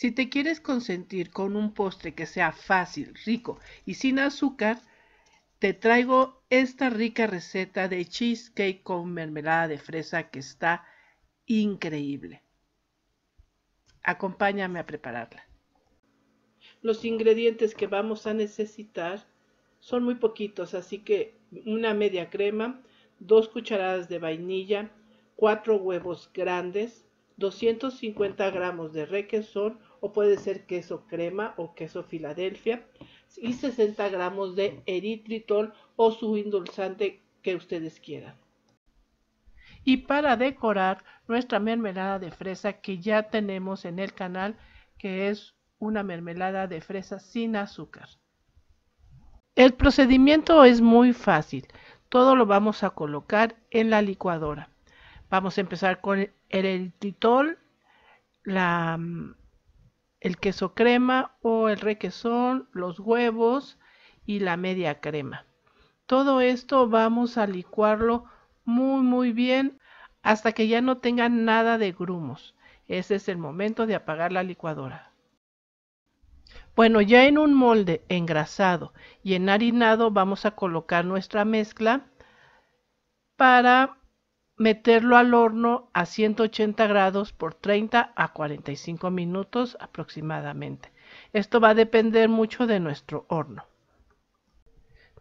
Si te quieres consentir con un postre que sea fácil, rico y sin azúcar, te traigo esta rica receta de cheesecake con mermelada de fresa que está increíble. Acompáñame a prepararla. Los ingredientes que vamos a necesitar son muy poquitos, así que una media crema, dos cucharadas de vainilla, cuatro huevos grandes, 250 gramos de requesón, o puede ser queso crema o queso Filadelfia y 60 gramos de eritritol o su endulzante que ustedes quieran. Y para decorar nuestra mermelada de fresa que ya tenemos en el canal, que es una mermelada de fresa sin azúcar. El procedimiento es muy fácil. Todo lo vamos a colocar en la licuadora. Vamos a empezar con el eritritol, la mm, el queso crema o el requesón, los huevos y la media crema. Todo esto vamos a licuarlo muy muy bien hasta que ya no tenga nada de grumos. Ese es el momento de apagar la licuadora. Bueno, ya en un molde engrasado y enharinado vamos a colocar nuestra mezcla para meterlo al horno a 180 grados por 30 a 45 minutos aproximadamente. Esto va a depender mucho de nuestro horno.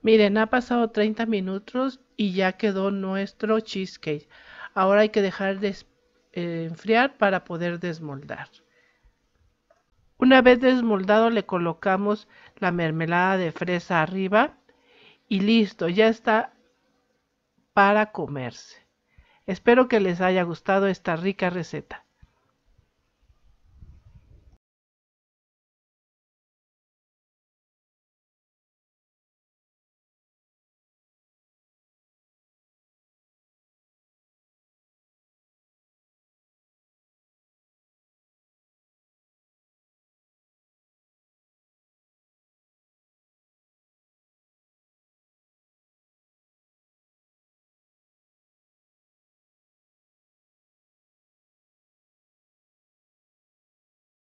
Miren, ha pasado 30 minutos y ya quedó nuestro cheesecake. Ahora hay que dejar de eh, enfriar para poder desmoldar. Una vez desmoldado le colocamos la mermelada de fresa arriba y listo, ya está para comerse. Espero que les haya gustado esta rica receta.